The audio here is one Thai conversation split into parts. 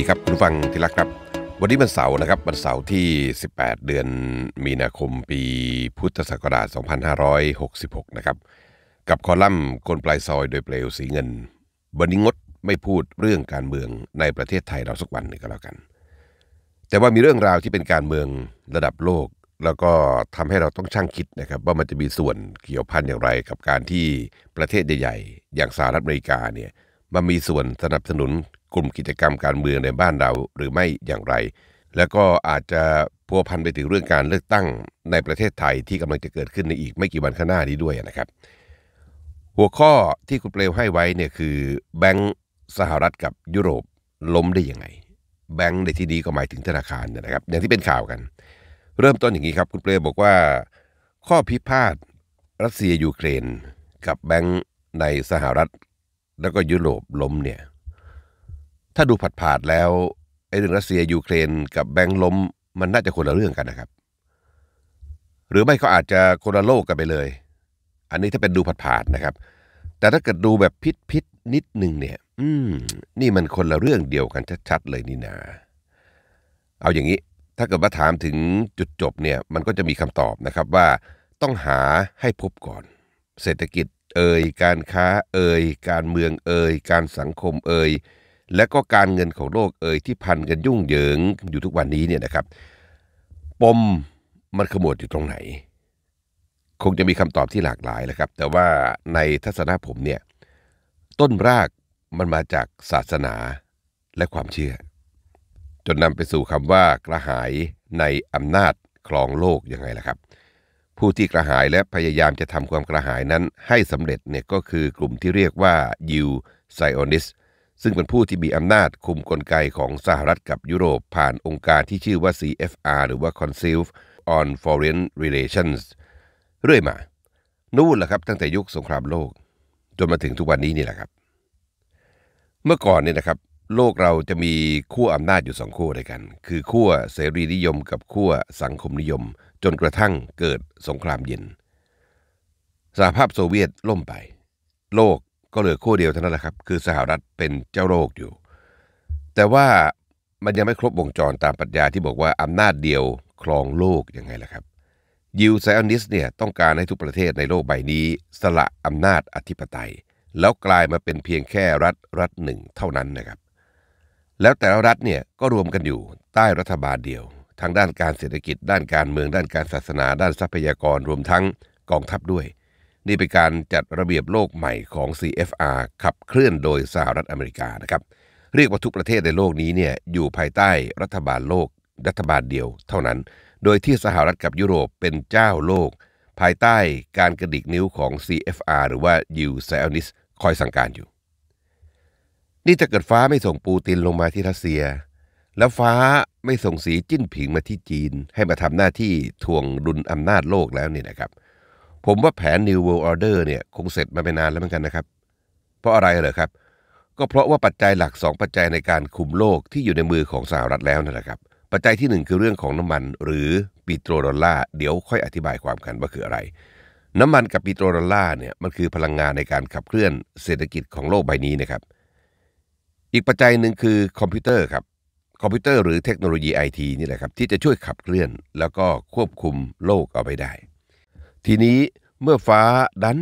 ดีครับคุณฟังที่รักครับ วันนี้วันเสาร์นะครับวันเสาร์ที่ 18 เดือนมีนาคมปีพุทธศักราช 2566 นะครับกับคอลัมน์คนปลายซอยโดยเปลวสีเงินวันนี้งดไม่พูดเรื่องการเมืองในประเทศไทยเราสักวันหนึ่งก็แล้วกัน แต่ว่ามีเรื่องราวที่เป็นการเมืองระดับโลก แล้วก็ทำให้เราต้องช่างคิดนะครับ ว่ามันจะมีส่วนเกี่ยวพันอย่างไรกับการที่ประเทศใหญ่ๆ อย่างสหรัฐอเมริกาเนี่ยมันมีส่วนสนับสนุนกลุ่มกิจกรรมการเมืองในบ้านเราหรือไม่อย่างไร แล้วก็อาจจะพัวพันไปถึงเรื่องการเลือกตั้งในประเทศไทยที่กำลังจะเกิดขึ้นในอีกไม่กี่วันข้างหน้านี้ด้วยนะครับ หัวข้อที่คุณเปลวให้ไว้เนี่ยคือแบงก์สหรัฐกับยุโรปล้มได้ยังไงแบงก์ในที่นี้ก็หมายถึงธนาคารนะครับ อย่างที่เป็นข่าวกัน เริ่มต้นอย่างนี้ครับคุณเปลวบอกว่า ข้อพิพาทรัสเซียยูเครน กับแบงก์ในสหรัฐ แล้วก็ยุโรปล้มเนี่ยถ้าดูผัดผ่าดแล้วไอ้เรื่องรัสเซียยูเครนกับแบงค์ล้มมันน่าจะคนละเรื่องกันนะครับ หรือไม่ก็อาจจะคนละโลกกันไปเลย อันนี้ถ้าเป็นดูผัดผ่าดนะครับ แต่ถ้าเกิดดูแบบพิษพิษนิดนึงเนี่ยอืมนี่มันคนละเรื่องเดียวกันชัดๆเลยนี่นา เอาอย่างนี้ ถ้าเกิดว่าถามถึงจุดจบเนี่ยมันก็จะมีคำตอบนะครับว่าต้องหาให้พบก่อน เศรษฐกิจเอ่ยการค้าเอ่ยการเมืองเอ่ยการสังคมเอ่ยและก็การเงินของโลกเอ่ยที่พันกันยุ่งเหยิงอยู่ทุกวันนี้เนี่ยนะครับ ปมมันขมวดอยู่ตรงไหน คงจะมีคำตอบที่หลากหลายแหละครับ แต่ว่าในทัศนะผมเนี่ยต้นรากมันมาจากศาสนาและความเชื่อ จนนำไปสู่คำว่ากระหายในอำนาจครองโลกยังไงล่ะครับ ผู้ที่กระหายและพยายามจะทำความกระหายนั้นให้สำเร็จเนี่ยก็คือกลุ่มที่เรียกว่ายิวไซออนิสซึ่งเป็นผู้ที่มีอำนาจคุมกลไกของสหรัฐกับยุโรปผ่านองค์การที่ชื่อว่า CFR หรือว่า Council on Foreign Relations เรื่อยมา นู่นแหละครับตั้งแต่ยุคสงครามโลก จนมาถึงทุกวันนี้นี่แหละครับ เมื่อก่อนเนี่ยนะครับ โลกเราจะมีขั้วอำนาจอยู่สองขั้วด้วยกัน คือขั้วเสรีนิยมกับขั้วสังคมนิยม จนกระทั่งเกิดสงครามเย็นสหภาพโซเวียตล่มไป โลกก็เหลือคู่เดียวเท่านั้นแหละครับ คือสหรัฐเป็นเจ้าโลกอยู่ แต่ว่ามันยังไม่ครบวงจรตามปรัชญาที่บอกว่า อำนาจเดียวครองโลกยังไงล่ะครับ ยิวไซออนิสเนี่ยต้องการให้ทุกประเทศในโลกใบนี้ สละอำนาจอธิปไตย แล้วกลายมาเป็นเพียงแค่รัฐรัฐหนึ่งเท่านั้นนะครับ แล้วแต่ละรัฐเนี่ยก็รวมกันอยู่ใต้รัฐบาลเดียว ทางด้านการเศรษฐกิจด้านการเมืองด้านการศาสนาด้านทรัพยากรรวมทั้งกองทัพด้วยนี่เป็นการจัดระเบียบโลกใหม่ของ CFR ขับเคลื่อนโดยสหรัฐอเมริกานะครับเรียกว่าทุกประเทศในโลกนี้เนี่ยอยู่ภายใต้รัฐบาลโลกรัฐบาลเดียวเท่านั้น โดยที่สหรัฐกับยุโรปเป็นเจ้าโลก ภายใต้การกระดิกนิ้วของ CFR หรือว่า u ิวไซออนิสคอยสั่งการอยู่ นี่จะเกิดฟ้าไม่ส่งปูตินลงมาที่รัสเซีย แล้วฟ้าไม่ส่งสีจิ้นผิงมาที่จีน ให้มาทำหน้าที่ทวงดุลอำนาจโลกแล้วเนี่ยนะครับเผมว่าแผน New World Order เนี่ยคงเสร็จมาไปนานแล้วเหมือนกันนะครับ เพราะอะไรเหรอครับ ก็เพราะว่าปัจจัยหลัก 2 ปัจจัยในการคุมโลกที่อยู่ในมือของสหรัฐแล้วนั่นแหละครับ ปัจจัยที่ 1 คือเรื่องของน้ำมัน หรือปิโตรดอลลาร์เดี๋ยวค่อยอธิบายความกันว่าคืออะไร น้ำมันกับปิโตรดอลลาร์เนี่ยมันคือพลังงานในการขับเคลื่อนเศรษฐกิจของโลกใบนี้นะครับ อีกปัจจัยหนึ่งคือคอมพิวเตอร์ครับ คอมพิวเตอร์ หรือเทคโนโลยีไอทีนี่แหละครับที่จะช่วยขับเคลื่อน แล้วก็ควบคุมโลกเอาไปได้ทีนี้เมื่อฟ้าดัน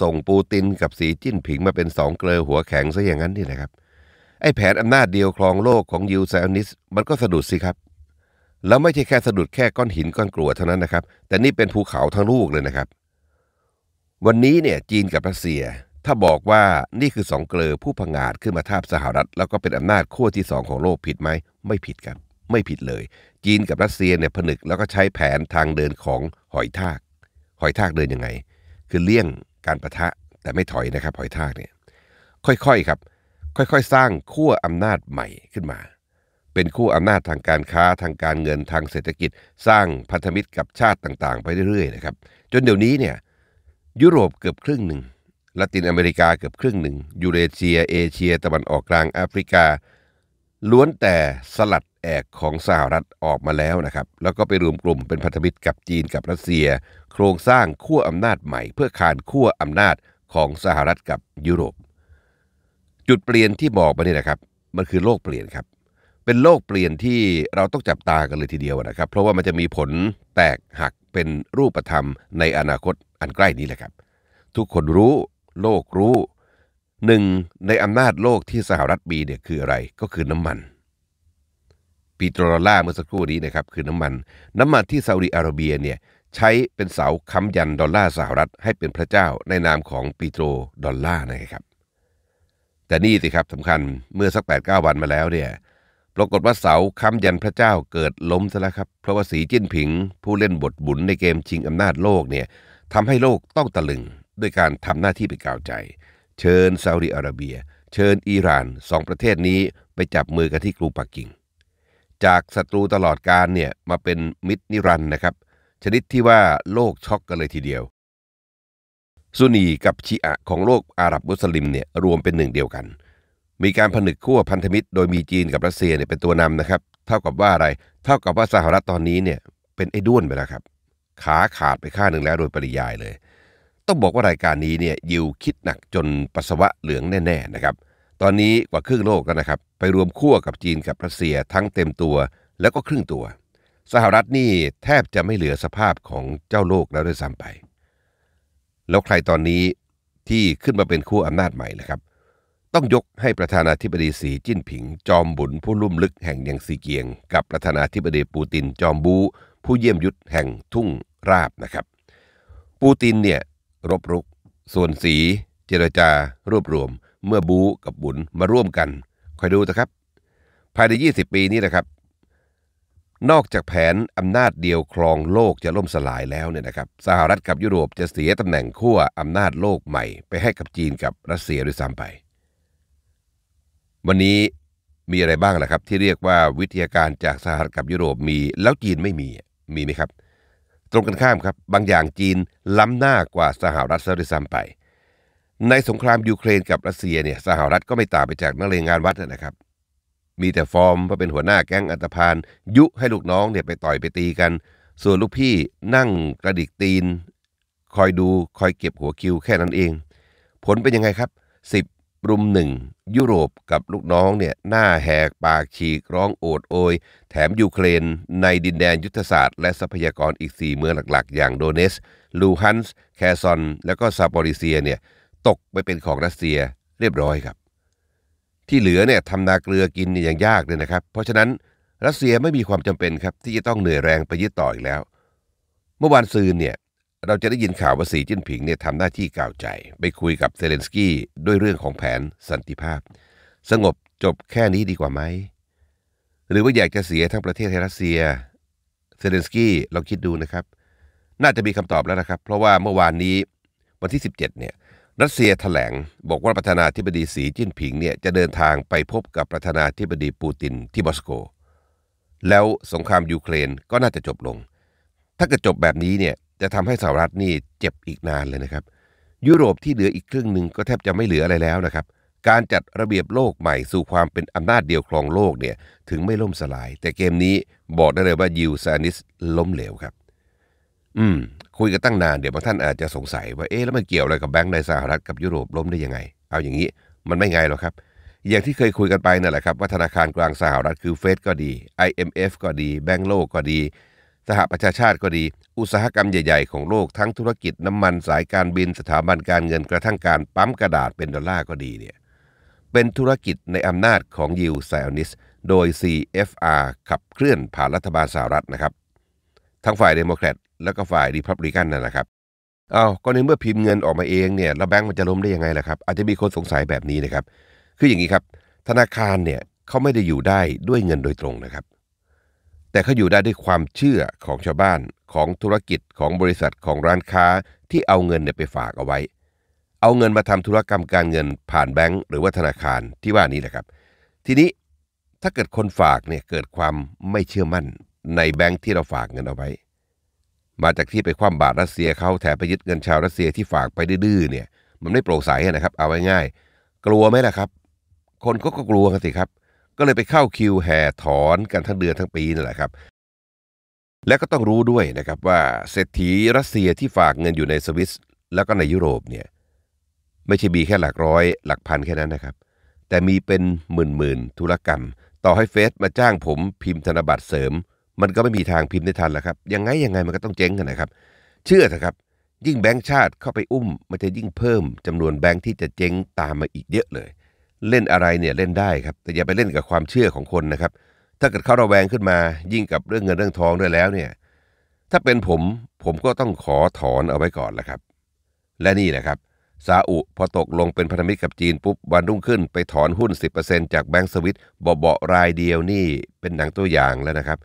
ส่งปูตินกับสีจิ้นผิงมาเป็นสองเกลอหัวแข็งซะอย่างนั้นนี่นะครับไอ้แผนอำนาจเดียวครองโลกของยูไซออนิสมันก็สะดุดสิครับแล้วไม่ใช่แค่สะดุดแค่ก้อนหินก้อนกลัวเท่านั้นนะครับ แต่นี่เป็นภูเขาทั้งลูกเลยนะครับ วันนี้เนี่ยจีนกับรัสเซีย ถ้าบอกว่านี่คือสองเกลอผู้ผงาดขึ้นมาทาบสหรัฐ แล้วก็เป็นอำนาจขั้วที่สองของโลกผิดไหมไม่ผิดครับไม่ผิดเลย จีนกับรัสเซียเนี่ยผนึกแล้วก็ใช้แผนทางเดินของหอยทากหอยทากเดินยังไง คือเลี่ยงการประทะแต่ไม่ถอยนะครับหอยทากเนี่ยค่อยๆครับ ค่อยๆสร้างขั้วอำนาจใหม่ขึ้นมา เป็นขั้วอำนาจทางการค้าทางการเงินทางเศรษฐกิจ สร้างพันธมิตรกับชาติต่างๆไปเรื่อยๆนะครับจนเดี๋ยวนี้เนี่ยยุโรปเกือบครึ่งหนึ่งละตินอเมริกาเกือบครึ่งหนึ่งยูเรเชียเอเชีย ตะวันออกกลางแอฟริกา ล้วนแต่สลัดแอกของสหรัฐออกมาแล้วนะครับแล้วก็ไปรวมกลุ่มเป็นพันธมิตรกับจีนกับรัสเซีย โครงสร้างขั้วอำนาจใหม่ เพื่อขานขั้วอำนาจของสหรัฐกับยุโรป จุดเปลี่ยนที่บอกมานี่นะครับ มันคือโลกเปลี่ยนครับ เป็นโลกเปลี่ยนที่เราต้องจับตากันเลยทีเดียวนะครับ เพราะว่ามันจะมีผลแตกหักเป็นรูปธรรมในอนาคตอันใกล้นี้แหละครับ ทุกคนรู้โลกรู้หนึ่งในอำนาจโลกที่สหรัฐมีเนี่ยคืออะไรก็คือน้ำมันปีโตรดอลลาร์เมื่อสักครู่นี้นะครับคือน้ำมัน น้ำมันที่ซาอุดีอาระเบียเนี่ยใช้เป็นเสาค้ำยันดอลลาร์สหรัฐ ให้เป็นพระเจ้าในนามของปีโตรดอลลาร์นะครับ แต่นี่สิครับสำคัญเมื่อสัก8ปดวันมาแล้วเนี่ยปรากฏว่าเสาค้ำยันพระเจ้าเกิดล้มซะแล้วครับเพราะว่าสีจิ้นผิง ผู้เล่นบทบุญในเกมชิงอำนาจโลกเนี่ยทำให้โลกต้องตะลึงด้วยการทำหน้าที่ไปกล่าวใจ เชิญซาอุดิอาระเบีย เชิญอิหร่านสองประเทศนี้ไปจับมือกันที่กรุงปักกิ่งจากศัตรูตลอดการเนี่ยมาเป็นมิตรนิรันด์นะครับ ชนิดที่ว่าโลกช็อกกันเลยทีเดียวซุนีกับชีอะของโลกอาหรับมุสลิมเนี่ยรวมเป็นหนึ่งเดียวกัน มีการผนึกขั้วพันธมิตรโดยมีจีนกับรัสเซียเนี่ยเป็นตัวนำนะครับ เท่ากับว่าอะไรเท่ากับว่าสหรัฐตอนนี้เนี่ยเป็นไอ้ด้วนไปแล้วครับ ขาขาดไปข้างหนึ่งแล้วโดยปริยายเลย ต้องบอกว่ารายการนี้เนี่ยยิวคิดหนักจนปัสสาวะเหลืองแน่ ๆนะครับเตอนนี้กว่าครึ่งโลกแล้วนะครับ ไปรวมขั้วกับจีนกับรัสเซียทั้งเต็มตัว แล้วก็ครึ่งตัว สหรัฐนี่แทบจะไม่เหลือสภาพของเจ้าโลกแล้วด้วยซ้ำไป แล้วใครตอนนี้ที่ขึ้นมาเป็นคู่อำนาจใหม่นะครับ ต้องยกให้ประธานาธิบดีสีจิ้นผิง จอมบุญผู้ลุ่มลึกแห่งยังซีเกียง กับประธานาธิบดีปูตินจอมบู ผู้เยี่ยมยุทธแห่งทุ่งราบนะครับ ปูตินเนี่ยรบรุก ส่วนสี เจรจารวบรวมเมื่อบูกับบุญมาร่วมกันคอยดูนะครับ ภายใน20 ปีนี้นะครับ นอกจากแผนอำนาจเดียวครองโลกจะล่มสลายแล้วเนี่ยนะครับสหรัฐกับยุโรปจะเสียตำแหน่งขั้วอำนาจโลกใหม่ ไปให้กับจีนกับรัสเซียด้วยซ้ำไป วันนี้มีอะไรบ้างล่ะครับที่เรียกว่าวิทยาการจากสหรัฐกับยุโรปมีแล้วจีนไม่มีมีไหมครับ ตรงกันข้ามครับบางอย่างจีนล้ำหน้ากว่าสหรัฐซะด้วยซ้ำไปในสงครามยูเครนกับรัสเซียเนี่ยสหรัฐก็ไม่ต่างไปจากนักเลงงานวัดนะครับ มีแต่ฟอร์มว่าเป็นหัวหน้าแก๊งอัตพานยุให้ลูกน้องเนี่ยไปต่อยไปตีกัน ส่วนลูกพี่นั่งกระดิกตีน คอยดูคอยเก็บหัวคิวแค่นั้นเอง ผลเป็นยังไงครับสิบรุมหนึ่ง ยุโรปกับลูกน้องเนี่ยหน้าแหกปากฉีกร้องโอดโอย แถมยูเครน ในดินแดนยุทธศาสตร์และทรัพยากรอีก4เมืองหลักๆ อย่างโดเนสลูฮันส์แคซอน และก็ซาปอริเซียเนี่ยตกไปเป็นของรัสเซียเรียบร้อยครับ ที่เหลือเนี่ยทำนาเกลือกินนี่ยงยากเลยนะครับ เพราะฉะนั้นรัสเซียไม่มีความจำเป็นครับที่จะต้องเหนื่อยแรงไปยึดต่ออีกแล้ว เมื่อวานซืนเนี่ยเราจะได้ยินข่าวว่าสีจิ้นผิงเนี่ยทำหน้าที่กล่าวใจไปคุยกับเซเลนสกี้ด้วยเรื่องของแผนสันติภาพ สงบจบแค่นี้ดีกว่าไหมหรือว่าอยากจะเสียทั้งประเทศให้รัสเซียเซเลนสกี้ลองคิดดูนะครับน่าจะมีคำตอบแล้วนะครับ เพราะว่าเมื่อวานนี้วันที่ 17เนี่ยรัสเซียถแถลงบอกว่า ประธานาธิบดีสีจิ้นผิง เนี่ยจะเดินทางไปพบกับประธานาธิบดีปูตินที่มอสโก แล้วสงครามยูเครนก็น่าจะจบลง ถ้าเกิดจบแบบนี้เนี่ยจะทำให้สหรัฐนี่เจ็บอีกนานเลยนะครับ ยุโรปที่เหลืออีกครึ่งหนึ่งก็แทบจะไม่เหลืออะไรแล้วนะครับ การจัดระเบียบโลกใหม่สู่ความเป็นอำนาจเดียวครองโลกเนี่ยถึงไม่ล่มสลาย แต่เกมนี้บอกได้เลยว่ายิวซานิสล้มเหลวครับ อืมคุยกันตั้งนาน เดี๋ยวบางท่านอาจจะสงสัยว่าเอ๊ะแล้วมันเกี่ยวอะไรกับแบงก์ในสหรัฐกับยุโรปล้มได้ยังไง เอาอย่างนี้มันไม่ไงหรอกครับ อย่างที่เคยคุยกันไปนั่นแหละครับว่าธนาคารกลางสหรัฐคือเฟดก็ดี IMF ก็ดี แบงก์โลกก็ดี สหประชาชาติก็ดีอุตสาหกรรมใหญ่ๆ ของโลกทั้งธุรกิจน้ำมันสายการบิน สถาบันการเงินกระทั่งการปั๊มกระดาษเป็นดอลลาร์ก็ดีเนี่ยเป็นธุรกิจในอำนาจของยิวไซออนิสโดย CFR ขับเคลื่อนผ่านรัฐบาลสหรัฐนะครับ ทั้งฝ่ายเดโมแครตแล้วก็ฝ่ายรีพับลิกันนั่นแหละครับเอา้าก็ในเมื่อพิมพ์เงินออกมาเองเนี่ยแล้วแบงก์มันจะล้มได้ยังไงล่ะครับอาจจะมีคนสงสัยแบบนี้นะครับ คืออย่างนี้ครับ ธนาคารเนี่ยเขาไม่ได้อยู่ได้ด้วยเงินโดยตรงนะครับ แต่เขาอยู่ได้ด้วยความเชื่อของชาวบ้านของธุรกิจของบริษัทของร้านค้าที่เอาเงินเนี่ยไปฝากเอาไว้ เอาเงินมาทำธุรกรรมการเงินผ่านแบงก์หรือว่าธนาคารที่ว่านี้แหละครับ ทีนี้ถ้าเกิดคนฝากเนี่ยเกิดความไม่เชื่อมั่น ในแบงก์ที่เราฝากเงินเอาไว้มาจากที่ไปคว่ำบาตรรัสเซียเขาแถมไปยึดเงินชาวรัสเซียที่ฝากไปดื้อเนี่ย มันไม่โปร่งใสนะครับเอาไว้ง่ายกลัวไหมล่ะครับ คนก็กลัวกันสิครับ ก็เลยไปเข้าคิวแห่ถอนกันทั้งเดือนทั้งปีนั่นแหละครับ และก็ต้องรู้ด้วยนะครับว่า เศรษฐีรัสเซียที่ฝากเงินอยู่ในสวิสแล้วก็ในยุโรปเนี่ยไม่ใช่มีแค่หลักร้อยหลักพันแค่นั้นนะครับ แต่มีเป็นหมื่นหมื่นธุรกรรม ต่อให้เฟสมาจ้างผมพิมพ์ธนบัตรเสริมมันก็ไม่มีทางพิมพ์ได้ทันแล้วครับ ยังไงยังไงมันก็ต้องเจ๊งกันนะครับ เชื่อเถอะครับ ยิ่งแบงค์ชาติเข้าไปอุ้มมันจะยิ่งเพิ่มจำนวนแบงค์ที่จะเจ๊งตามมาอีกเยอะเลย เล่นอะไรเนี่ยเล่นได้ครับ แต่อย่าไปเล่นกับความเชื่อของคนนะครับ ถ้าเกิดเขาระแวงขึ้นมา ยิ่งกับเรื่องเงินเรื่องทองด้วยแล้วเนี่ย ถ้าเป็นผมผมก็ต้องขอถอนเอาไว้ก่อนและครับ และนี่แหละครับซาอุ พอตกลงเป็นพันธมิตรกับจีนปุ๊บวันรุ่งขึ้น ไปถอนหุ้น10%จากแบงก์สวิตบอบๆรายเดียวนี่เป็นหนังตัวอย่างแล้วนะครับ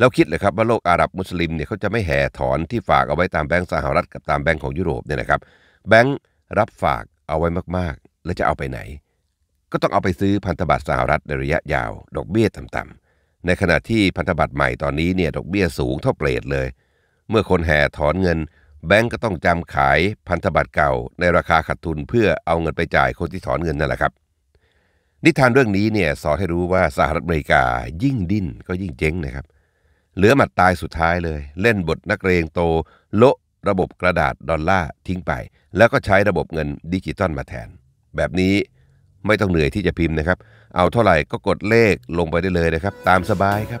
แล้วคิดเลยครับว่าโลกอาหรับมุสลิมเนี่ยเขาจะไม่แห่ถอนที่ฝากเอาไว้ตามแบงก์สหรัฐกับตามแบงก์ของยุโรปเนี่ยนะครับ แบงก์รับฝากเอาไว้มากๆ แล้วจะเอาไปไหน ก็ต้องเอาไปซื้อพันธบัตรสหรัฐในระยะยาว ดอกเบี้ยต่ำๆในขณะที่พันธบัตรใหม่ตอนนี้เนี่ยดอกเบี้ยสูงเท่าเปรตเลย เมื่อคนแห่ถอนเงิน แบงก์ก็ต้องจำขายพันธบัตรเก่าในราคาขาดทุนเพื่อเอาเงินไปจ่ายคนที่ถอนเงินนั่นแหละครับ นิทานเรื่องนี้เนี่ยสอนให้รู้ว่าสหรัฐอเมริกายิ่งดิ้นก็ยิ่งเจ๊งนะครับเหลือหมัดตายสุดท้ายเลย เล่นบทนักเรงโต โละระบบกระดาษดอลลาร์ทิ้งไป แล้วก็ใช้ระบบเงินดิจิตอลมาแทน แบบนี้ไม่ต้องเหนื่อยที่จะพิมพ์นะครับ เอาเท่าไหร่ก็กดเลขลงไปได้เลยนะครับ ตามสบายครับ